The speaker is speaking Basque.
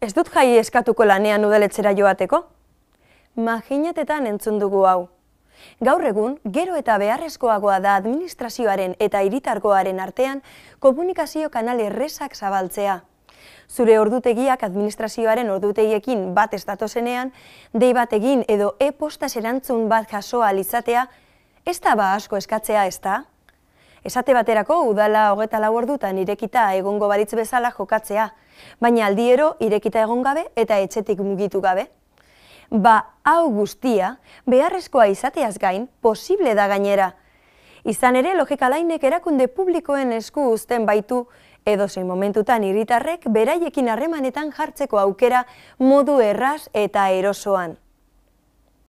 Ez dut jai eskatuko lanean udaletzera joateko? Maginatetan entzun dugu hau. Gaur egun, gero eta beharrezkoagoa da administrazioaren eta hiritargoaren artean komunikazio kanale errezak zabaltzea. Zure ordutegiak administrazioaren ordutegiekin bat ez datozenean, dei bat egin edo e-posta zerantzun bat jasoa alizatea, ez da ba asko eskatzea ez da? Esate baterako udala hogeta lau ordutan irekita egongo baritz bezala jokatzea, baina aldiero irekita egon gabe eta etxetik mugitu gabe. Ba, hau guztia, beharrezkoa izateaz gain, posible da gainera. Izan ere, logikalainek erakunde publikoen esku uzten baitu, edo zein momentutan irritarrek beraiekin harremanetan jartzeko aukera modu erraz eta erosoan.